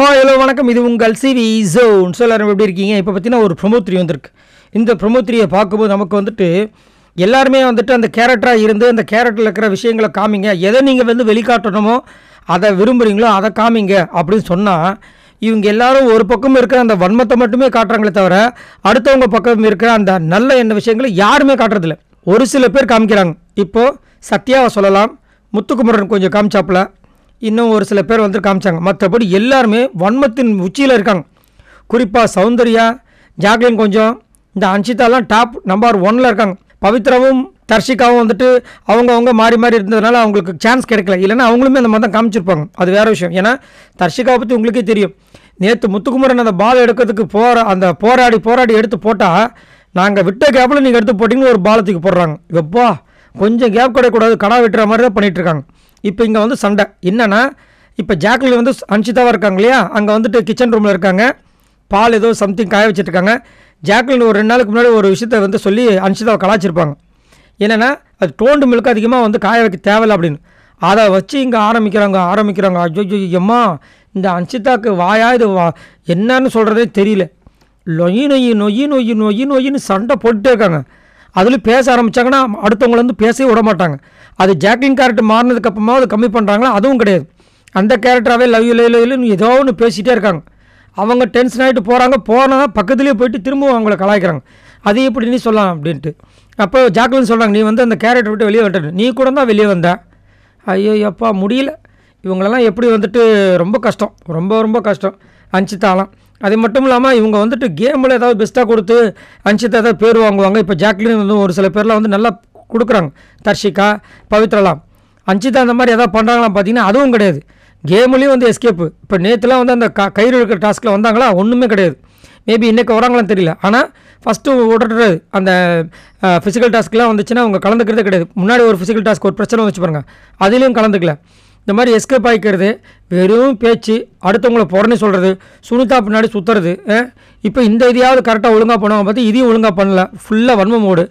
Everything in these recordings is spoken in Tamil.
ஹாய் ஹலோ வணக்கம் இது உங்கள் சிவி ஜோன் ஸோ எல்லாரும் எப்படி இருக்கீங்க இப்போ பார்த்தீங்கன்னா ஒரு ப்ரொமோ வந்திருக்கு இந்த ப்ரொமோ பார்க்கும்போது நமக்கு வந்துட்டு எல்லாருமே வந்துட்டு அந்த கேரக்டராக இருந்து அந்த கேரக்டரில் இருக்கிற விஷயங்களை காமிங்க எதை நீங்கள் வந்து வெளிக்காட்டணுமோ அதை விரும்புகிறீங்களோ அதை காமிங்க அப்படின்னு சொன்னால் இவங்க எல்லாரும் ஒரு பக்கம் இருக்கிற அந்த வன்மத்தை மட்டுமே காட்டுறாங்களே தவிர அடுத்தவங்க பக்கம் இருக்கிற அந்த நல்ல எண்ண விஷயங்களை யாருமே காட்டுறதில்ல ஒரு சில பேர் காமிக்கிறாங்க இப்போது சத்யாவை சொல்லலாம் முத்துக்குமரன் கொஞ்சம் காமிச்சாப்பில் இன்னும் ஒரு சில பேர் வந்து காமிச்சாங்க மற்றபடி எல்லாருமே வன்மத்தின் உச்சியில் இருக்காங்க குறிப்பாக சௌந்தர்யா ஜாக்லின் கொஞ்சம் இந்த அன்ஷிதாலாம் டாப் நம்பர் ஒன்னில் இருக்காங்க பவித்ராவும் தர்ஷிகாவும் வந்துட்டு அவங்கவுங்க மாறி மாறி இருந்ததுனால அவங்களுக்கு சான்ஸ் கிடைக்கல இல்லைன்னா அவங்களுமே அந்த மாதிரி தான் காமிச்சிருப்பாங்க அது வேறு விஷயம் ஏன்னா தர்ஷிகாவை பற்றி உங்களுக்கே தெரியும் நேற்று முத்துக்குமரன் அந்த பால் எடுக்கிறதுக்கு போற அந்த போராடி போராடி எடுத்து போட்டால் நாங்கள் விட்ட கேப்பில் நீங்கள் எடுத்து போட்டிங்கன்னு ஒரு பாலத்துக்கு போடுறாங்க எப்போ கொஞ்சம் கேப் கிடைக்கூடாது கடா வெட்டுற மாதிரி தான் பண்ணிகிட்ருக்காங்க இப்போ இங்கே வந்து சண்டை என்னென்னா இப்போ ஜாக்கில் வந்து அன்ஷிதாவாக இருக்காங்க இல்லையா அங்கே வந்துட்டு கிச்சன் ரூமில் இருக்காங்க பால் ஏதோ சம்திங் காய வச்சுருக்காங்க ஜாக்லின் ஒரு ரெண்டு நாளுக்கு முன்னாடி ஒரு விஷயத்த வந்து சொல்லி அன்ஷிதாவை கலாச்சிருப்பாங்க என்னென்னா அது டோண்டு மில்க் அதிகமாக வந்து காய வைக்க தேவையில்லை அப்படின்னு அதை வச்சு இங்கே ஆரம்பிக்கிறாங்க ஆரம்பிக்கிறாங்க அஜோ எம்மா இந்த அன்ஷிதாவுக்கு வாயா இது வா என்னன்னு சொல்கிறதே தெரியல நொய் நொய் நொய் நொய் நொய் நொயின்னு சண்டை போட்டுட்டே இருக்காங்க அதுலேயும் பேச ஆரம்பித்தாங்கன்னா அடுத்தவங்களை வந்து பேசவே விட மாட்டாங்க அது ஜாக்லின் கேரக்டர் அப்புறமா அது கம்மி பண்ணுறாங்களா அதுவும் கிடையாது அந்த கேரக்டராகவே லவ் யூ லவ் லவ்னு ஏதோ ஒன்று பேசிகிட்டே இருக்காங்க அவங்க டென்ஷன் ஆகிட்டு போகிறாங்க போனால் பக்கத்துலேயே போயிட்டு திரும்பவும் அவங்கள கலாய்க்கிறாங்க அது எப்படி நீ சொல்லலாம் அப்படின்ட்டு அப்போ ஜாக்லின் சொல்கிறாங்க நீ வந்து அந்த கேரக்டர் விட்டு வெளியே வந்துட்டு நீ கூட தான் வெளியே வந்த ஐயோ எப்பா முடியல இவங்களெல்லாம் எப்படி வந்துட்டு ரொம்ப கஷ்டம் ரொம்ப ரொம்ப கஷ்டம் தாளம் அது மட்டும் இல்லாமல் இவங்க வந்துட்டு கேமில் ஏதாவது பெஸ்ட்டாக கொடுத்து அன்ஷித் ஏதாவது பேர் வாங்குவாங்க இப்போ ஜாக்லின் வந்து ஒரு சில பேர்லாம் வந்து நல்லா கொடுக்குறாங்க தர்ஷிகா பவித்ரலாம் அன்ஷிதா அந்த மாதிரி எதாவது பண்ணுறாங்களாம் பார்த்தீங்கன்னா அதுவும் கிடையாது கேம்லேயும் வந்து எஸ்கேப்பு இப்போ நேற்றுலாம் வந்து அந்த க கயிறு இருக்கிற டாஸ்கில் வந்தாங்களா ஒன்றுமே கிடையாது மேபி இன்றைக்கி வராங்களான்னு தெரியல ஆனால் ஃபஸ்ட்டு ஓடுறது அந்த ஃபிசிக்கல் டாஸ்க்லாம் வந்துச்சுன்னா அவங்க கலந்துக்கிறதே கிடையாது முன்னாடி ஒரு ஃபிசிக்கல் டாஸ்க் ஒரு பிரச்சனை வச்சு பாருங்கள் அதுலேயும் கலந்துக்கல இந்த மாதிரி எஸ்கேப் ஆகிக்கிறது வெறும் பேச்சு அடுத்தவங்கள புறணி சொல்கிறது சுனிதா பின்னாடி சுற்றுறது இப்போ இந்த இதையாவது கரெக்டாக ஒழுங்காக பண்ணுவோம் பார்த்து இதையும் ஒழுங்காக பண்ணல ஃபுல்லாக வன்ம மோடு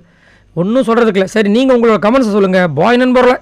ஒன்றும் சொல்கிறதுக்கு இல்லை சரி நீங்கள் உங்களோட கமெண்ட்ஸை சொல்லுங்கள் பாய் நண்பர்களை